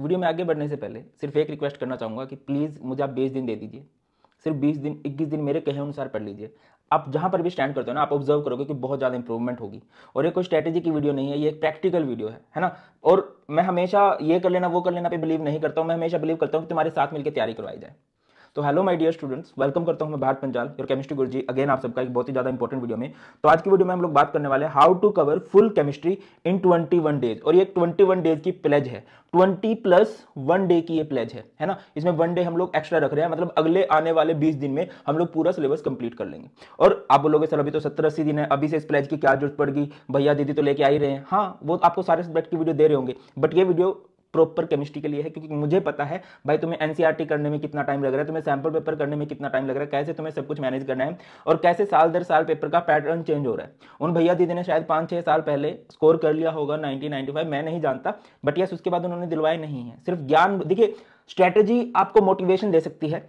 video में आगे बढ़ने से पहले सिर्फ एक रिक्वेस्ट करना चाहूँगा कि प्लीज़ मुझे आप बीस दिन दे दीजिए सिर्फ बीस दिन इक्कीस दिन मेरे कहे अनुसार पढ़ लीजिए आप जहाँ पर भी स्टैंड करते हो ना आप ऑब्जर्व करोगे कि बहुत ज़्यादा इंप्रूवमेंट होगी और ये कोई स्ट्रैटेजी की वीडियो नहीं है ये एक प्रैक्टिकल वीडियो है है ना और मैं हमेशा ये कर लेना वो कर लेना पे बिलीव नहीं करता हूँ मैं हमेशा बिलीव करता हूँ कि तुम्हारे साथ मिलकर तैयारी करवाई जाए तो hello my dear students welcome करता हूं मैं भारत पंजाल योर केमिस्ट्री गुरुजी अगेन आप सबका एक बहुत ही ज्यादा इंपॉर्टेंट वीडियो में तो आज की वीडियो में हम लोग बात करने वाले हैं how to cover full chemistry in 21 days और ये 21 डेज की प्लेज है 20 प्लस वन डे की ये प्लेज है है ना इसमें वन डे हम लोग एक्स्ट्रा रख रहे हैं मतलब अगले आने वाले 20 दिन में हम लोग पूरा सिलेबस कंप्लीट कर लेंगे और आप बोलोगे सर अभी तो सत्तर अस्सी दिन है अभी से इस प्लेज की क्या जरूरत पड़ गई भैया दीदी तो लेके आ ही रहे हैं हाँ वो आपको सारे सब्जेक्ट की वीडियो दे रहे होंगे बट ये वीडियो प्रॉपर केमिस्ट्री के लिए है क्योंकि मुझे पता है भाई तुम्हें एनसीआरटी e करने में कितना टाइम लग रहा है तुम्हें सैंपल पेपर करने में कितना टाइम लग रहा है कैसे तुम्हें सब कुछ मैनेज करना है और कैसे साल दर साल पेपर का पैटर्न चेंज हो रहा है उन भैया दीदी ने शायद पाँच छः साल पहले स्कोर कर लिया होगा नाइनटीन मैं नहीं जानता बट यस उसके बाद उन्होंने दिलवाए नहीं है सिर्फ ज्ञान देखिए स्ट्रैटेजी आपको मोटिवेशन दे सकती है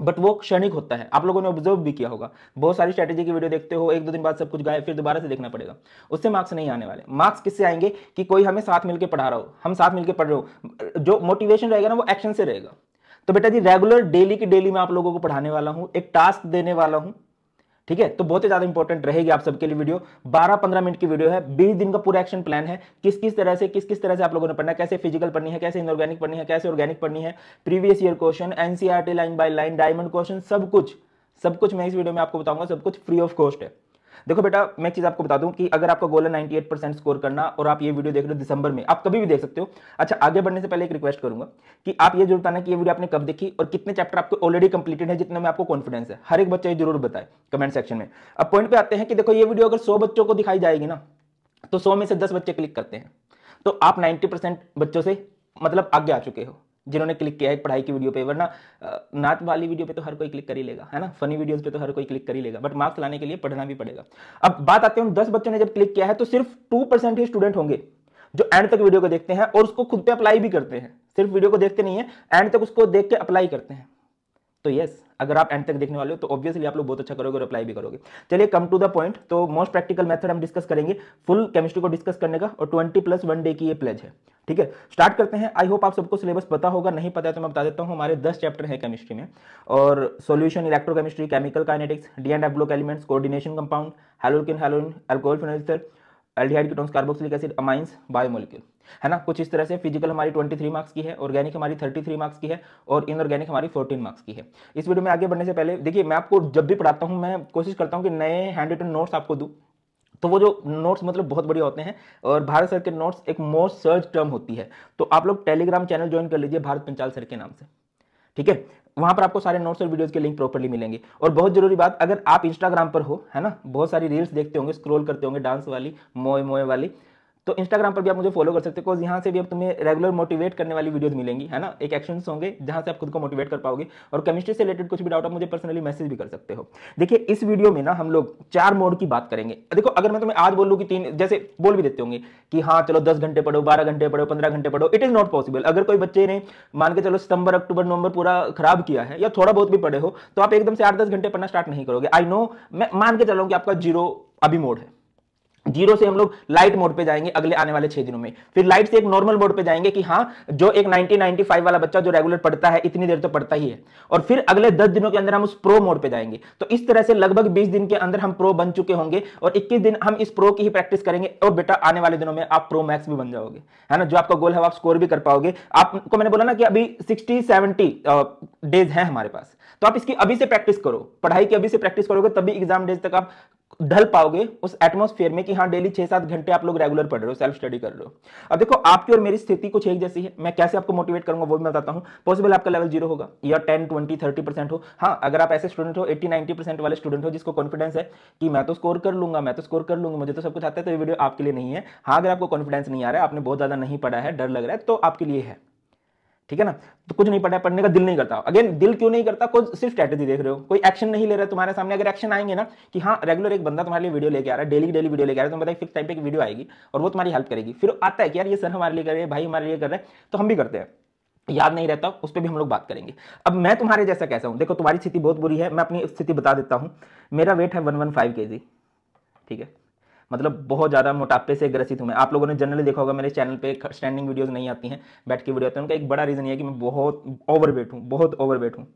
बट वो क्षणिक होता है आप लोगों ने ऑब्जर्व भी किया होगा बहुत सारी स्ट्रेटेजी की वीडियो देखते हो एक दो दिन बाद सब कुछ गाय फिर दोबारा से देखना पड़ेगा उससे मार्क्स नहीं आने वाले मार्क्स किससे आएंगे कि कोई हमें साथ मिलकर पढ़ा रहा हो हम साथ मिलकर पढ़ रहे हो जो मोटिवेशन रहेगा ना वो एक्शन से रहेगा तो बेटा जी रेगुलर डेली की डेली मैं आप लोगों को पढ़ाने वाला हूँ एक टास्क देने वाला हूँ ठीक है तो बहुत ही ज्यादा इंपॉर्टेंट रहेगी आप सबके लिए वीडियो 12-15 मिनट की वीडियो है 20 दिन का पूरा एक्शन प्लान है किस किस तरह से किस किस तरह से आप लोगों ने पढ़ना कैसे फिजिकल पढ़नी है कैसे इनऑर्गेनिक पढ़नी है कैसे ऑर्गेनिक पढ़नी है previous year question NCERT line by line diamond question सब कुछ सब कुछ मैं इस वीडियो में आपको बताऊंगा सब कुछ फ्री ऑफ कॉस्ट है देखो बेटा मैं चीज़ आपको बता दूं कि अगर आपका गोल है 98 परसेंट स्कोर करना और आप ये वीडियो देख रहे हो दिसंबर में आप कभी भी देख सकते हो अच्छा आगे बढ़ने से पहले एक रिक्वेस्ट करूंगा कि आप ये जरूर बताना कि ये वीडियो आपने कब देखी और कितने चैप्टर आपको ऑलरेडी कंप्लीटेड है जितने में आपको कॉन्फिडेंस है हर एक बच्चा ये जरूर बताए कमेंट सेक्शन में अब पॉइंट पे आते हैं कि देखो ये वीडियो अगर सौ बच्चों को दिखाई जाएगी ना तो सौ में से दस बच्चे क्लिक करते हैं तो आप नाइन्टी बच्चों से मतलब आगे आ चुके हो जिन्होंने क्लिक किया है पढ़ाई की वीडियो पे वरना नात वाली वीडियो पे तो हर कोई क्लिक कर ही लेगा है ना फनी वीडियोस पे तो हर कोई क्लिक कर ही लेगा बट मार्क्स लाने के लिए पढ़ना भी पड़ेगा अब बात आते हैं उन दस बच्चों ने जब क्लिक किया है तो सिर्फ टू परसेंट ही स्टूडेंट होंगे जो एंड तक वीडियो को देखते हैं और उसको खुद पे अप्लाई भी करते हैं सिर्फ वीडियो को देखते नहीं है एंड तक उसको देख के अप्लाई करते हैं तो यस अगर आप एंड तक देखने वाले हो तो ऑब्वियसली आप लोग बहुत अच्छा करोगे और अप्लाई भी करोगे चलिए कम टू द पॉइंट तो मोस्ट प्रैक्टिकल मेथड हम डिस्कस करेंगे फुल केमिस्ट्री को डिस्कस करने का और ट्वेंटी प्लस वन डे की ये प्लेज है ठीक है स्टार्ट करते हैं आई होप आप सबको सिलेबस पता होगा नहीं पता है तो मैं बता देता हूँ हमारे दस चैप्टर है केमिस्ट्री में और solution electrochemistry chemical kinetics D and f block elements coordination compound haloalkane haloarene alcohol phenol ether aldehyde ketones carboxylic acid amines biomolecule है ना कुछ इस तरह से फिजिकल हमारी 23 मार्क्स की है ऑर्गेनिक हमारी 33 मार्क्स की है और इनऑर्गेनिक हमारी 14 मार्क्स की है इस वीडियो में आगे बढ़ने से पहले देखिए मैं आपको जब भी पढ़ाता हूँ मैं कोशिश करता हूँ कि नए हैंड रिटन नोट्स आपको दूँ तो वो जो नोट्स मतलब बहुत बढ़िया होते हैं और भारत सर के नोट्स एक मोस्ट सर्च टर्म होती है तो आप लोग टेलीग्राम चैनल ज्वाइन कर लीजिए भारत पंचाल सर के नाम से ठीक है वहां पर आपको सारे नोट्स और वीडियोस के लिंक प्रॉपरली मिलेंगे और बहुत जरूरी बात अगर आप इंस्टाग्राम पर हो है ना बहुत सारी रील्स देखते होंगे स्क्रॉल करते होंगे डांस वाली मोए मोए वाली तो इंस्टाग्राम पर भी आप मुझे फॉलो कर सकते हो यहाँ से भी अब तुम्हें रेगुलर मोटिवेट करने वाली वीडियोस मिलेंगी है ना एक एक्शंस होंगे जहाँ से आप खुद को मोटिवेट कर पाओगे और केमिस्ट्री से रिलेटेड कुछ भी डाउट आप मुझे पर्सनली मैसेज भी कर सकते हो देखिए इस वीडियो में ना हम लोग चार मोड की बात करेंगे देखो अगर मैं तुम्हें आज बोलूँ कि तीन जैसे बोल भी देते होंगे कि हाँ चलो दस घंटे पढ़ो बारह घंटे पढ़ो पंद्रह घंटे पढ़ो इट इज नॉट पॉसिबल अगर कोई बच्चे ने मान के चलो सितंबर अक्टूबर नवंबर पूरा खराब किया है या थोड़ा बहुत भी पढ़े हो तो आप एकदम से आठ दस घंटे पढ़ना स्टार्ट नहीं करोगे आई नो मैं मान के चलो कि आपका जीरो अभी मोड है जीरो से हम लोग लाइट मोड पे जाएंगे अगले आने वाले छह दिनों में फिर लाइट से एक नॉर्मल मोड पे जाएंगे कि हाँ जो एक नाइनटी फाइव वाला बच्चा जो रेगुलर पढ़ता है इतनी देर तो पढ़ता ही है और फिर अगले 10 दिनों के अंदर हम उस प्रो मोड पे जाएंगे तो इस तरह से लगभग 20 दिन के अंदर हम प्रो बन चुके होंगे और इक्कीस दिन हम इस प्रो की ही प्रैक्टिस करेंगे और बेटा आने वाले दिनों में आप प्रो मैक्स भी बन जाओगे है ना जो आपका गोल है आप स्कोर भी कर पाओगे आपको मैंने बोला ना कि अभी सिक्सटी सेवेंटी डेज है हमारे पास तो आप इसकी अभी से प्रैक्टिस करो पढ़ाई की अभी से प्रैक्टिस करोगे तभी एग्जाम डेज तक आप ढल पाओगे उस एटमोस्फेयर में कि हाँ डेली छह सात घंटे आप लोग रेगुलर पढ़ रहे हो सेल्फ स्टडी कर रहे हो अब देखो आपकी और मेरी स्थिति कुछ एक जैसी है मैं कैसे आपको मोटिवेट करूंगा वो भी मैं बताता हूँ पॉसिबल आपका लेवल जीरो होगा या टेन ट्वेंटी थर्टी परसेंट हो हाँ अगर आप ऐसे स्टूडेंट हो एट्टी नाइन्टी परसेंट वाले स्टूडेंट हो जिसको कॉन्फिडेंस है कि मैं तो स्कोर कर लूंगा मैं तो स्कोर कर लूंगा मुझे तो सब कुछ आता है तो ये वीडियो आपके लिए नहीं है हाँ अगर आपको कॉन्फिडेंस नहीं आ रहा है आपने बहुत ज्यादा नहीं पढ़ा है डर लग रहा है तो आपके लिए है ठीक है ना तो कुछ नहीं पढ़ा पढ़ने का दिल नहीं करता अगेन दिल क्यों नहीं करता कोई सिर्फ स्ट्रेटेजी देख रहे हो कोई एक्शन नहीं ले रहे तुम्हारे सामने अगर एक्शन आएंगे ना कि हाँ रेगुलर एक बंदा तुम्हारे लिए वीडियो लेके आ रहा है डेली डेली वीडियो लेके आ रहा है तो बताए फिक्स टाइप की एक वीडियो आएगी और वो तुम्हारी हेल्प करेगी फिर आता है कि यार ये सर हमारे लिए कर रहे हैं भाई हमारे लिए कर रहे हैं तो हम भी करते हैं याद नहीं रहता उस पर भी हम लोग बात करेंगे अब मैं तुम्हारे जैसा कैसा हूँ देखो तुम्हारी स्थिति बहुत बुरी है मैं अपनी स्थिति बता देता हूँ मेरा वेट है वन वन फाइव के जी ठीक है मतलब बहुत ज़्यादा मोटापे से ग्रसित हूँ मैं आप लोगों ने जनरली देखा होगा मेरे चैनल पे स्टैंडिंग वीडियोस नहीं आती हैं बैठ के वीडियो आते हैं उनका एक बड़ा रीज़न ये है कि मैं बहुत ओवरवेट हूँ बहुत ओवरवेट हूँ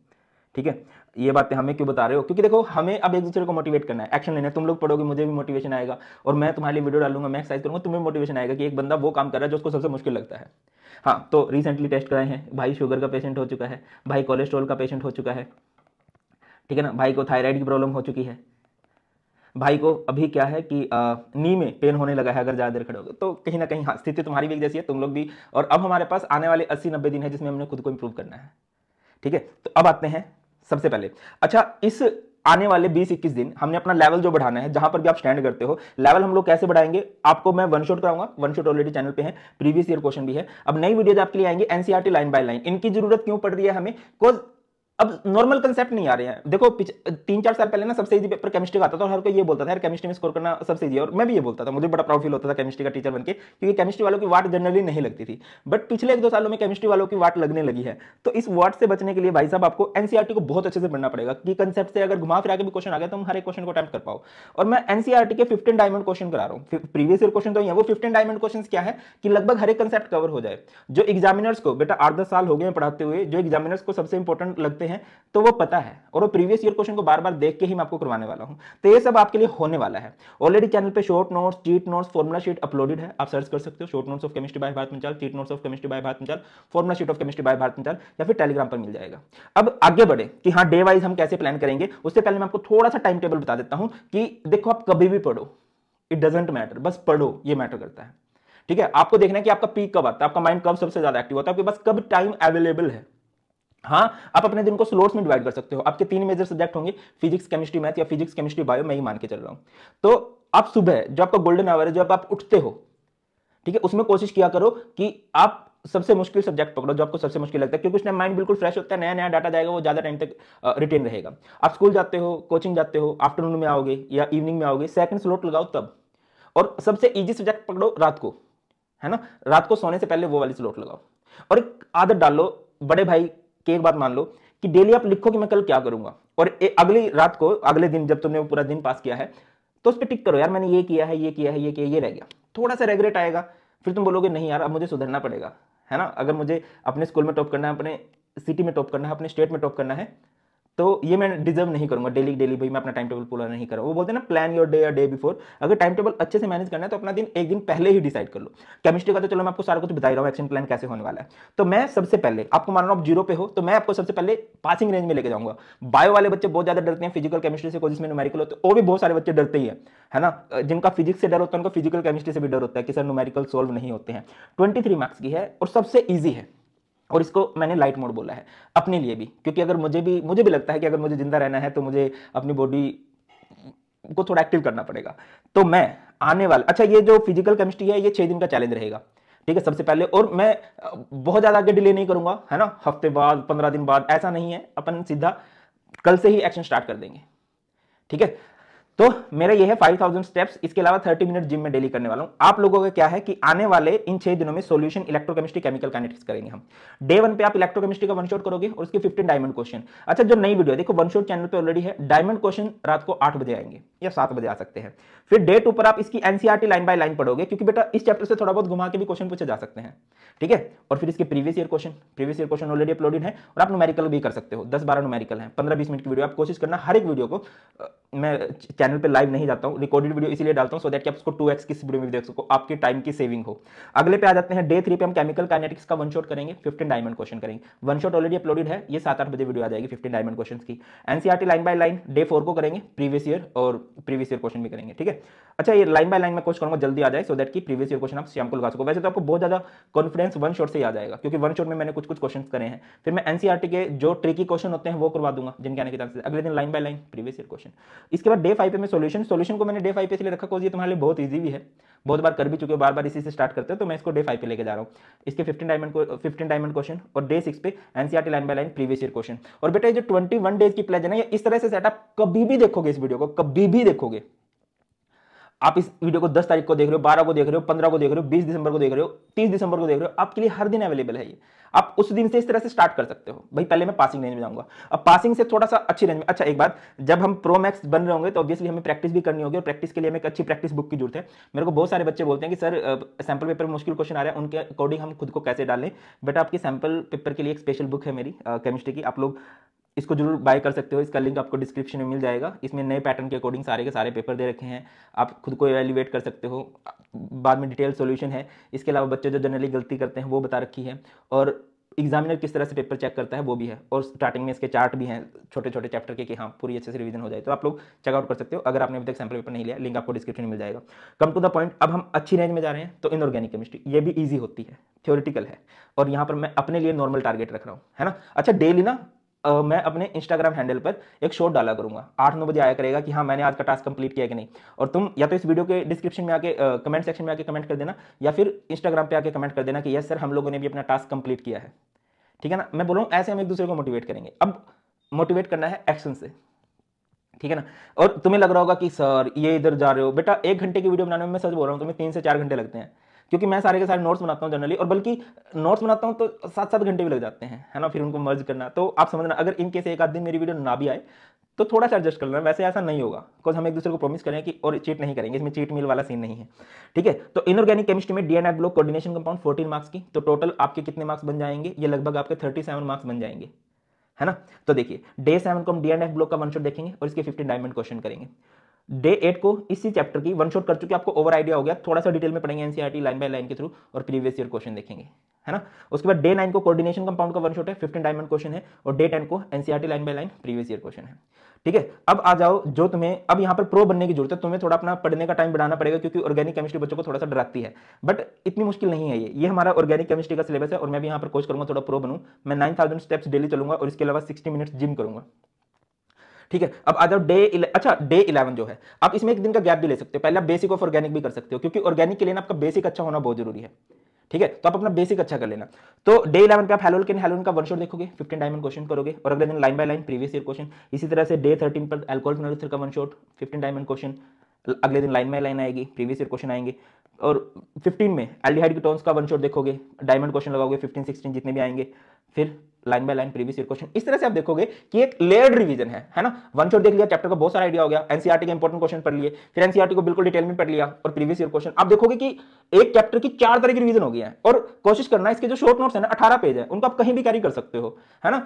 ठीक है ये बातें हमें क्यों बता रहे हो क्योंकि देखो हमें अब एक दूसरे को मोटिवेट करना है एक्शन लेना है तुम लोग पढ़ोगे मुझे भी मोटिवेशन आएगा और मैं तुम्हारे लिए वीडियो डालूंगा मैं एक्साइज करूँगा तुम्हें मोटिवेशन आएगा कि एक बंदा वो काम कर रहा है जो उसको सबसे मुश्किल लगता है हाँ तो रिसेंटली टेस्ट कराए हैं भाई शुगर का पेशेंट हो चुका है भाई कोलेस्ट्रॉल का पेशेंट हो चुका है ठीक है ना भाई को थायराइड की प्रॉब्लम हो चुकी है भाई को अभी क्या है कि नी में पेन होने लगा है अगर ज़्यादा देर खड़े हो गए तो कहीं ना कहीं हाँ स्थिति तुम्हारी भी एक जैसी है तुम लोग भी और अब हमारे पास आने वाले अस्सी नब्बे दिन है जिसमें हमने खुद को इम्प्रूव करना है ठीक है तो अब आते हैं सबसे पहले अच्छा इस आने वाले 20-21 दिन हमने अपना लेवल जो बढ़ाना है जहां पर भी आप स्टैंड करते हो लेवल हम लोग कैसे बढ़ाएंगे आपको मैं वन शॉट कराऊंगा वन शॉट ऑलरेडी चैनल पे है प्रीवियस ईयर क्वेश्चन भी है अब नई वीडियोज आपके लिए आएंगे एनसीआरटी लाइन बाय लाइन इनकी जरूरत क्यों पड़ रही है हमें बिकॉज अब नॉर्मल कंसेप्ट नहीं आ रहे हैं देखो तीन चार साल पहले ना सबसे इजी पेपर केमिस्ट्री का आता था और हर कोई ये बोलता था यार केमिस्ट्री में स्कोर करना सबसे इजी और मैं भी ये बोलता था मुझे बड़ा प्राउड फील होता था केमिस्ट्री का टीचर बनके क्योंकि केमिस्ट्री वालों की वाट जनरली नहीं लगती थी बट पिछले एक दो सालों में केमिस्ट्री वालों की वाट लगने लगी है तो इस वाट से बचने के लिए भाई साहब आपको एनसीआरटी e को बहुत अच्छे से पढ़ना पड़ेगा कि कंसेप्ट से अगर घुमा फिरा के भी क्वेश्चन आ गया तो हर एक क्वेश्चन को अटैम्प्ट कर पाओ और मैं एनसीआरटी e के फिफ्टीन डायमंड क्वेश्चन करा रहा हूँ प्रीवियस ईयर क्वेश्चन तो ये वो फिफ्टीन डायमंड क्वेश्चन क्या है कि लगभग हर एक कंसेप्ट कवर हो जाए जो एग्जामिनर्स को बेटा आठ दस साल हो गए पढ़ाते हुए जो एग्जामिनर्स को सबसे इंपॉर्टेंट लगते करते हैं तो वो पता है और वो प्रीवियस ईयर क्वेश्चन को बार बार देख के ही मैं आपको करवाने वाला हूं तो ये सब आपके लिए होने वाला है ऑलरेडी चैनल पे short notes cheat notes formula sheet uploaded है आप सर्च कर सकते हो short notes of chemistry by Bharat Panchal cheat notes of chemistry by Bharat Panchal formula sheet of chemistry by Bharat Panchal या फिर टेलीग्राम पर मिल जाएगा अब आगे बढ़े कि हाँ डे वाइज हम कैसे प्लान करेंगे उससे पहले मैं आपको थोड़ा सा टाइम टेबल बता देता हूं कि देखो आप कभी भी पढ़ो इट डजेंट मैटर बस पढ़ो ये मैटर करता है ठीक है आपको देखना है कि आपका पीक कब आता है आपका माइंड कब सबसे ज्यादा एक्टिव होता है आपके पास कब टाइम अवेलेबल है हाँ आप अपने दिन को स्लोट्स में डिवाइड कर सकते हो आपके तीन मेजर सब्जेक्ट होंगे फिजिक्स केमिस्ट्री मैथ या फिजिक्स केमिस्ट्री बायो मैं ही मान के चल रहा हूँ तो आप सुबह जो आपका गोल्डन आवर है जब आप उठते हो ठीक है उसमें कोशिश किया करो कि आप सबसे मुश्किल सब्जेक्ट पकड़ो जो आपको सबसे मुश्किल लगता है क्योंकि उसमें माइंड बिल्कुल फ्रेश होता है नया नया डाटा जाएगा वो ज्यादा टाइम तक रिटेन रहेगा आप स्कूल जाते हो कोचिंग जाते हो आफ्टरनून में आओगे या इवनिंग में आओगे सेकंड स्लोट लगाओ तब और सबसे ईजी सब्जेक्ट पकड़ो रात को है ना रात को सोने से पहले वो वाली स्लोट लगाओ और एक आदत डालो बड़े भाई कि एक बात मान लो कि डेली आप लिखो कि मैं कल क्या करूंगा और अगली रात को अगले दिन जब तुमने वो पूरा दिन पास किया है तो उस पर टिक करो यार मैंने ये किया है ये किया है ये किया ये रह गया थोड़ा सा रेगरेट आएगा फिर तुम बोलोगे नहीं यार अब मुझे सुधरना पड़ेगा है ना अगर मुझे अपने स्कूल में टॉप करना है अपने सिटी में टॉप करना है अपने स्टेट में टॉप करना है तो ये मैं डिजर्व नहीं करूंगा डेली डेली भाई मैं अपना टाइम टेबल पूरा नहीं कर वो बोलते हैं ना प्लान योर डे या डे बिफोर अगर टाइम टेबल अच्छे से मैनेज करना है तो अपना दिन एक दिन पहले ही डिसाइड कर लो केमिस्ट्री का तो चलो मैं आपको सारा कुछ बता रहा हूँ एक्शन प्लान कैसे होने वाला है तो मैं सबसे पहले आपको मान लो आप जीरो पे हो तो मैं आपको सबसे पहले पासिंग रेंज में लेके जाऊंगा बायो वाले बच्चे बहुत ज्यादा डरते हैं फिजिकल केमिस्ट्री से जिसमें नुमेरिकल होते वो भी बहुत सारे बच्चे डरते ही है है ना जिनका फिजिक्स से डर होता है उनका फिजिकल केमिस्ट्री से भी डर होता है कि सर नुमेरिकल सोल्व नहीं होते हैं ट्वेंटी मार्क्स की है और सबसे ईजी है और इसको मैंने लाइट मोड बोला है अपने लिए भी क्योंकि अगर मुझे भी मुझे भी लगता है कि अगर मुझे जिंदा रहना है तो मुझे अपनी बॉडी को थोड़ा एक्टिव करना पड़ेगा तो मैं आने वाला अच्छा ये जो फिजिकल केमिस्ट्री है ये छह दिन का चैलेंज रहेगा ठीक है सबसे पहले और मैं बहुत ज़्यादा आगे डिले नहीं करूंगा है ना हफ्ते बाद पंद्रह दिन बाद ऐसा नहीं है अपन सीधा कल से ही एक्शन स्टार्ट कर देंगे ठीक है तो मेरा ये है फाइव थाउजेंड स्टेप्स इसके अलावा थर्टी मिनट जिम में डेली करने वाला हूँ आप लोगों का क्या है कि आने वाले इन छह दिनों में सॉल्यूशन इलेक्ट्रोकेमिस्ट्री केमिकल काइनेटिक्स करेंगे हम डे वन पे आप इलेक्ट्रोकेमिस्ट्री का वन शॉट करोगे और उसके फिफ्टीन डायमंड क्वेश्चन अच्छा जो नई वीडियो देखो वन शॉट चैनल पर ऑलरेडी है डायमंड क्वेश्चन रात को आठ बजे आएंगे या सात बजे आ सकते हैं फिर डे टू पर आप इसकी एनसीआरटी लाइन बाय लाइन पढ़ोगे क्योंकि बेटा इस चैप्टर से थोड़ा बहुत घुमा के भी क्वेश्चन पूछे जा सकते हैं ठीक है और फिर इसके previous year question previous year question already uploaded है और आप नोमेरिकल भी कर सकते हो दस बारह नोमेरिकल है पंद्रह बीस मिनट की वीडियो आप कोशिश करना हर एक वीडियो को मैं चैनल पे लाइव नहीं जाता हूँ रिकॉर्डेड वीडियो इसलिए डालता हूँ सो देट कि आप उसको टू एक्स किस वीडियो में देख सको आपके टाइम की सेविंग हो अगले पे आ जाते हैं डे थ्री पे हम केमिकल काइनेटिक्स का वन शॉट करेंगे फिफ्टीन डायमंड क्वेश्चन करेंगे वन शॉट ऑलरेडी अपलोडेड है ये सात आठ बजे वीडियो आ जाएगी फिफ्टीन डायमंड क्वेश्चन की NCERT line by line day four को करेंगे प्रीवियस ईयर और प्रीवियस ईयर क्वेश्चन भी करेंगे ठीक है अच्छा ये लाइन बाय लाइन में क्वेश्चन करूँगा जल्दी आ जाए सो दैट की प्रीवियस ईयर क्वेश्चन आप श्याम को लगा सको वैसे तो आपको बहुत ज्यादा कॉन्फिडेंस वन शॉट से याद आएगा क्योंकि वन शॉट में मैंने कुछ कुछ क्वेश्चन करे हैं फिर मैं एनसीआरटी e के जो ट्रिकी क्वेश्चन होते हैं वो करवा दूंगा जिनके आने के चांस अगले दिन line by line previous year question इसके बाद डे फाइव पे मैं सोल्यूशन सोल्यूशन को मैंने डे फाइव पे इसलिए रखा कोज ये तुम्हारे लिए बहुत ईजी भी है बहुत बार कर भी चुके हो बार बार इसी से स्टार्ट करते हो तो मैं इसको डे फाइव पे लेके जा रहा हूँ इसके फिफ्टीन डायमंड को फिफ्टीन डायमंड क्वेश्चन और डे सिक्स पे NCERT line by line previous year question और बेटा ये जो ट्वेंटी डेज की प्लेज है ना इस तरह से सेटअप कभी भी देखोगे इस वीडियो को कभी भी देखोगे आप इस वीडियो को 10 तारीख को देख रहे हो 12 को देख रहे हो 15 को देख रहे हो 20 दिसंबर को देख रहे हो 30 दिसंबर को देख रहे हो आपके लिए हर दिन अवेलेबल है ये आप उस दिन से इस तरह से स्टार्ट कर सकते हो भाई पहले मैं पासिंग रेंज में जाऊंगा अब पासिंग से थोड़ा सा अच्छी रेंज में अच्छा एक बात जब हम प्रो मैक्स बन रहे होंगे तो ऑब्वियसली हमें प्रैक्टिस भी करनी होगी और प्रैक्टिस के लिए हमें एक अच्छी प्रैक्टिस बुक की जरूरत है मेरे को बहुत सारे बच्चे बोलते हैं कि सर सैंपल पेपर मुश्किल क्वेश्चन आ रहा है उनके अकॉर्डिंग हम खुद को कैसे डालें बट आपकी सैंपल पेपर के लिए एक स्पेशल बुक है मेरी केमिस्ट्री की आप लोग इसको जरूर बाय कर सकते हो इसका लिंक आपको डिस्क्रिप्शन में मिल जाएगा इसमें नए पैटर्न के अकॉर्डिंग सारे के सारे पेपर दे रखे हैं आप खुद को एवेल्यूएट कर सकते हो बाद में डिटेल सोल्यूशन है इसके अलावा बच्चे जो जनरली गलती करते हैं वो बता रखी है और एग्जामिनर किस तरह से पेपर चेक करता है वो भी है और स्टार्टिंग में इसके चार्ट भी हैं छोटे छोटे चैप्टर के कि हाँ पूरी अच्छे से रिवीजन हो जाए तो आप लोग चेकआउट कर सकते हो अगर आपने अभी तक सैम्पल पेपर नहीं लिया लिंक आपको डिस्क्रिप्शन में मिल जाएगा कम टू द पॉइंट अब हम अच्छी रेंज में जा रहे हैं तो इनऑर्गेनिक केमिस्ट्री ये भी ईजी होती है थियोरिटिकल है और यहाँ पर मैं अपने लिए नॉर्मल टारगेट रख रहा हूँ है ना अच्छा डेली ना मैं अपने इंस्टाग्राम हैंडल पर एक शॉट डाला करूंगा आठ नौ बजे आया करेगा कि हाँ मैंने आज का टास्क कंप्लीट किया कि नहीं और तुम या तो इस वीडियो के डिस्क्रिप्शन में आके कमेंट सेक्शन में आके कमेंट कर देना या फिर इंस्टाग्राम पे आके कमेंट कर देना कि यस सर हम लोगों ने भी अपना टास्क कंप्लीट किया है ठीक है ना मैं बोल रहा हूँ ऐसे हम एक दूसरे को मोटिवेट करेंगे अब मोटिवेट करना है एक्शन से ठीक है ना और तुम्हें लग रहा होगा कि सर ये इधर जा रहे हो बेटा एक घंटे की वीडियो बनाने में मैं सच बोल रहा हूँ तुम्हें तीन से चार घंटे लगते हैं क्योंकि मैं सारे के सारे नोट्स बनाता हूँ जनरली और बल्कि नोट्स बनाता हूँ तो सात सात घंटे भी लग जाते हैं है ना फिर उनको मर्ज करना तो आप समझना अगर इनके से एक आध दिन मेरी वीडियो ना भी आए तो थोड़ा सा एडजस्ट कर लेना वैसे ऐसा नहीं होगा बिकॉज हम एक दूसरे को प्रॉमिस करें कि और चीट नहीं करेंगे इसमें चीट मिल वाला सीन नहीं है ठीक है तो इनऑर्गेनिक केमिस्ट्री में DNA block coordination compound 14 marks की तो टोटल आपके कितने मार्क्स बन जाएंगे ये लगभग आपके 37 मार्क्स बन जाएंगे है ना तो देखिए डे सेवन को हम डीएनएफ ब्लॉक का वन शॉट देखेंगे और इसके फिफ्टीन डायमंड क्वेश्चन करेंगे डे एट को इसी चैप्टर की वन शॉट कर चुके आपको ओवर आइडिया हो गया थोड़ा सा डिटेल में पढ़ेंगे एनसीआरटी लाइन बाय लाइन के थ्रू और प्रीवियस ईयर क्वेश्चन देखेंगे है ना उसके बाद डे नाइन को कोऑर्डिनेशन कंपाउंड का वन शॉट है फिफ्टीन डायमंड क्वेश्चन है और डे टेन को NCERT line by line previous year question है ठीक है अब आ जाओ जो तुम्हें अब यहाँ पर प्रो बनने की जरूरत है तुम्हें थोड़ा अपना पढ़ने का टाइम बढ़ाना पड़ेगा क्योंकि ऑर्गेनिक केमिस्ट्री बच्चों को थोड़ा सा डराती है बट इतनी मुश्किल नहीं है ये ये हमारा ऑर्गेनिक केमिस्ट्री का सिलेबस है और मैं भी यहाँ पर कोच करूंगा थोड़ा प्रो बनूँ मैं नाइन थाउजेंड स्टेप्स डेली चलूंगा और इसके अलावा सिक्सटी मिनट्स जिम करूंगा ठीक है अब आ जाओ डे अच्छा डे इलेवन जो है आप इसमें एक दिन का गैप भी ले सकते हो पहले आप बेसिक ऑफ ऑर्गेनिक भी कर सकते हो क्योंकि ऑर्गेनिक के लिए ना आपका बेसिक अच्छा होना बहुत जरूरी है ठीक है तो आप अपना बेसिक अच्छा कर लेना तो डे इलेवन पे आप हेलोल के हेलोन का वन शॉट देखोगे फिफ्टीन डायमंड क्वेश्चन करोगे और अगले दिन line by line previous year question इसी तरह से डे थर्टीन पर एल्कोहल फिनोलिथर का one shot fifteen diamond question अगले दिन लाइन बाय लाइन आएगी प्रीवियस ईयर क्वेश्चन आएंगे और फिफ्टीन में एल्डिहाइड के टोन्स का वन शॉट देखोगे डायमंड क्वेश्चन लगाओगे फिफ्टीन सिक्सटीन जितने भी आएंगे फिर line by line previous year question इस तरह से आप देखोगे कि एक लेयर्ड रिवीजन है है ना वन शॉट देख लिया चैप्टर का बहुत सारा आइडिया हो गया एनसीआरटी के इंपॉर्टेंट क्वेश्चन पढ़ लिए फिर एनसीआरटी को बिल्कुल डिटेल में पढ़ लिया और प्रीवियस ईयर क्वेश्चन आप देखोगे कि एक चैप्टर की चार तरह की रिवीजन हो गया है और कोशिश करना इसके जो शॉर्ट नोट्स है ना अठारह पेज है उनको आप कहीं भी कैरी कर सकते हो है ना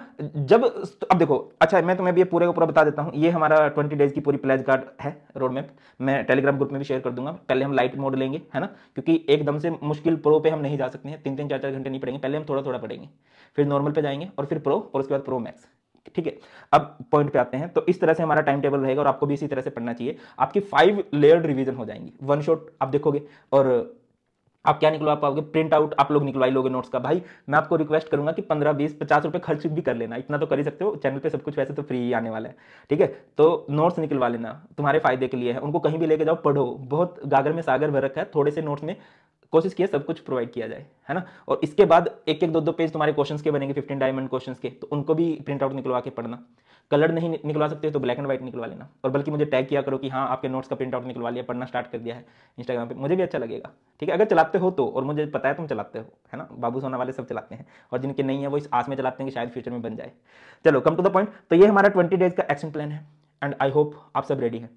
जब अब देखो अच्छा मैं तुम्हें भी पूरे का पूरा बता देता हूँ ये हमारा ट्वेंटी डेज की पूरी प्लेज कार्ड है रोड मैप मैं टेलीग्राम ग्रुप में भी शेयर कर दूंगा पहले हम लाइट मोड लेंगे है ना क्योंकि एकदम से मुश्किल प्रो पे हम नहीं जा सकते हैं तीन तीन चार चार घंटे नहीं पड़ेंगे पहले हम थोड़ा थोड़ा पढ़ेंगे फिर नॉर्मल पे जाएंगे और फिर प्रो और उसके बाद प्रो मैक्स ठीक है अब पॉइंट पे आते हैं तो इस तरह से हमारा टाइम टेबल रहेगा और आपको भी इसी तरह से पढ़ना चाहिए आपकी फाइव लेयर्ड रिवीजन हो जाएंगी वन शॉट आप देखोगे और आप क्या निकलो आप आओगे प्रिंट आउट आप लोग निकलवाई लोगे नोट्स का भाई मैं आपको रिक्वेस्ट करूंगा कि पंद्रह बीस पचास रुपए खर्च भी कर लेना इतना तो कर ही सकते हो चैनल पे सब कुछ वैसे तो फ्री ही आने वाला है ठीक है तो नोट्स निकलवा लेना तुम्हारे फायदे के लिए है उनको कहीं भी लेके जाओ पढ़ो बहुत गागर में सागर भर रखा है थोड़े से नोट्स में कोशिश किया सब कुछ प्रोवाइड किया जाए है ना और इसके बाद एक एक दो दो पेज तुम्हारे क्वेश्चन के बनेंगे फिफ्टीन डायमंड क्वेश्चन के तो उनको भी प्रिंट आउट निकलवा के पढ़ना कलर नहीं निकलवा सकते तो ब्लैक एंड व्हाइट निकलवा लेना और बल्कि मुझे टैग किया करो कि हाँ आपके नोट्स का प्रिंट आउट निकलवा लिया पढ़ना स्टार्ट कर दिया है इंस्टाग्राम पे मुझे भी अच्छा लगेगा ठीक है अगर चलाते हो तो और मुझे पता है तुम चलाते हो है ना बाबू सोना वाले सब चलाते हैं और जिनके नहीं है वो इस आस में चलाते हैं कि शायद फ्यूचर में बन जाए चलो कम टू द पॉइंट तो ये हमारा ट्वेंटी डेज का एक्शन प्लान है एंड आई होप आप सब रेडी हैं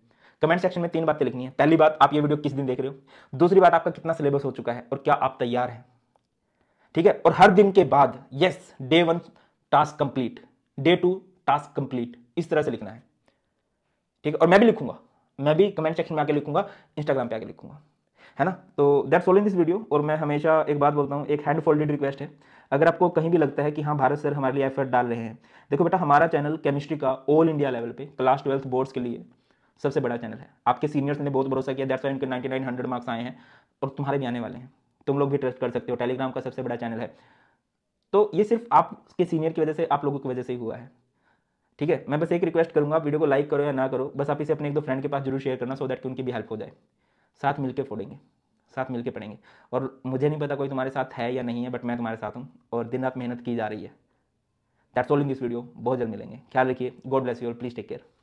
कमेंट सेक्शन में तीन बातें लिखनी है पहली बात आप ये वीडियो किस दिन देख रहे हो दूसरी बात आपका कितना सिलेबस हो चुका है और क्या आप तैयार हैं ठीक है और हर दिन के बाद yes day one task complete day two task complete इस तरह से लिखना है ठीक है और मैं भी लिखूंगा मैं भी कमेंट सेक्शन में आके लिखूंगा इंस्टाग्राम पे आके लिखूंगा है ना तो that's all in this video और मैं हमेशा एक बात बोलता हूँ एक हैंड फोल्डेड रिक्वेस्ट है अगर आपको कहीं भी लगता है कि हाँ भारत सर हमारे लिए एफर्ट डाल रहे हैं देखो बेटा हमारा चैनल केमिस्ट्री का ऑल इंडिया लेवल पे क्लास ट्वेल्थ बोर्ड्स के लिए सबसे बड़ा चैनल है आपके सीनियर्स ने बहुत भरोसा किया दैट्स वाई उनके नाइन्टी नाइन हंड्रेड मार्क्स आए हैं और तुम्हारे भी आने वाले हैं तुम लोग भी ट्रस्ट कर सकते हो टेलीग्राम का सबसे बड़ा चैनल है तो ये सिर्फ आपके सीनियर की वजह से आप लोगों की वजह से ही हुआ है ठीक है मैं बस एक रिक्वेस्ट करूँगा आप वीडियो को लाइक करो या ना करो बस आप इसे अपने एक दो फ्रेंड के पास जरूर शेयर करना सो दैट कि उनकी भी हेल्प हो जाए साथ मिलकर फोड़ेंगे साथ मिलकर पढ़ेंगे और मुझे नहीं पता कोई तुम्हारे साथ है या नहीं है बट मैं तुम्हारे साथ हूँ और दिन रात मेहनत की जा रही है that's all in this video बहुत जल्द मिलेंगे ख्याल रखिए गॉड ब्लेस यू और प्लीज़ टेक केयर